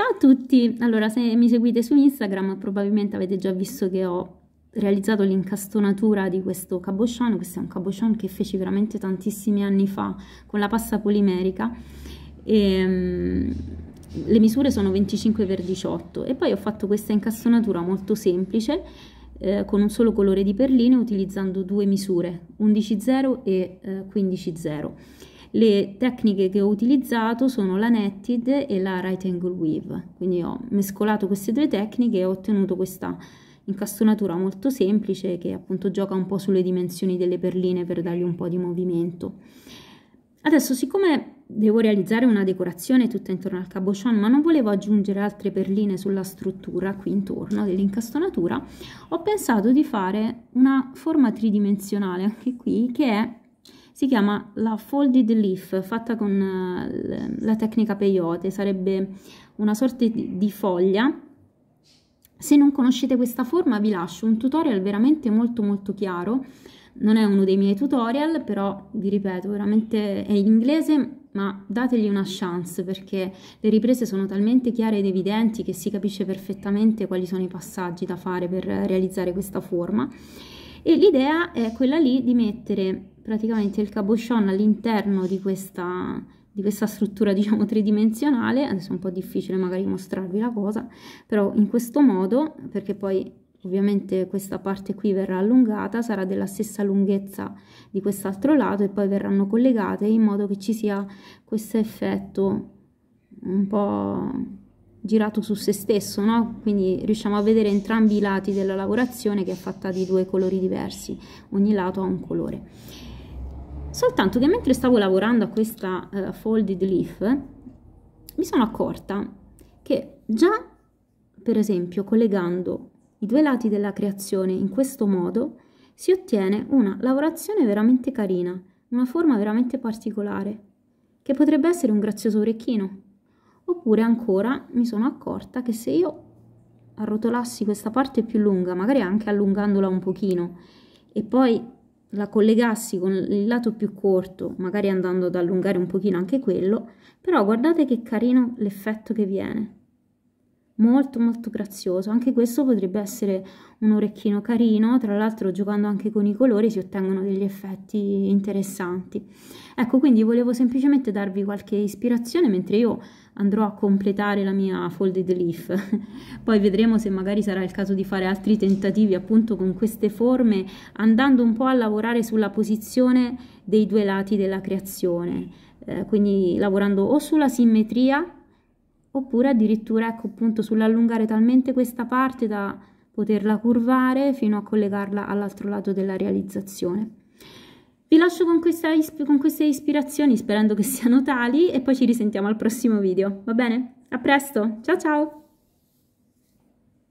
Ciao a tutti! Allora, se mi seguite su Instagram probabilmente avete già visto che ho realizzato l'incastonatura di questo cabochon. questo è un cabochon che feci veramente tantissimi anni fa con la pasta polimerica e, um, le misure sono 25x18 e poi ho fatto questa incastonatura molto semplice eh, con un solo colore di perline utilizzando due misure 11.0 e eh, 15.0 le tecniche che ho utilizzato sono la netted e la right angle weave, quindi ho mescolato queste due tecniche e ho ottenuto questa incastonatura molto semplice che appunto gioca un po' sulle dimensioni delle perline per dargli un po' di movimento. Adesso siccome devo realizzare una decorazione tutta intorno al cabochon ma non volevo aggiungere altre perline sulla struttura qui intorno dell'incastonatura ho pensato di fare una forma tridimensionale anche qui che è si chiama la folded leaf, fatta con eh, la tecnica peyote, sarebbe una sorta di foglia. Se non conoscete questa forma vi lascio un tutorial veramente molto molto chiaro, non è uno dei miei tutorial, però vi ripeto, veramente è in inglese, ma dategli una chance perché le riprese sono talmente chiare ed evidenti che si capisce perfettamente quali sono i passaggi da fare per realizzare questa forma. E l'idea è quella lì di mettere praticamente il cabochon all'interno di questa, di questa struttura diciamo tridimensionale, adesso è un po' difficile magari mostrarvi la cosa, però in questo modo, perché poi ovviamente questa parte qui verrà allungata, sarà della stessa lunghezza di quest'altro lato e poi verranno collegate in modo che ci sia questo effetto un po' girato su se stesso, no? quindi riusciamo a vedere entrambi i lati della lavorazione che è fatta di due colori diversi, ogni lato ha un colore soltanto che mentre stavo lavorando a questa uh, folded leaf mi sono accorta che già per esempio collegando i due lati della creazione in questo modo si ottiene una lavorazione veramente carina, una forma veramente particolare, che potrebbe essere un grazioso orecchino. Oppure ancora mi sono accorta che se io arrotolassi questa parte più lunga, magari anche allungandola un pochino, e poi la collegassi con il lato più corto, magari andando ad allungare un pochino anche quello, però guardate che carino l'effetto che viene molto molto grazioso anche questo potrebbe essere un orecchino carino tra l'altro giocando anche con i colori si ottengono degli effetti interessanti ecco quindi volevo semplicemente darvi qualche ispirazione mentre io andrò a completare la mia folded leaf poi vedremo se magari sarà il caso di fare altri tentativi appunto con queste forme andando un po' a lavorare sulla posizione dei due lati della creazione eh, quindi lavorando o sulla simmetria oppure addirittura ecco appunto sull'allungare talmente questa parte da poterla curvare fino a collegarla all'altro lato della realizzazione. Vi lascio con, questa, con queste ispirazioni sperando che siano tali e poi ci risentiamo al prossimo video, va bene? A presto, ciao ciao!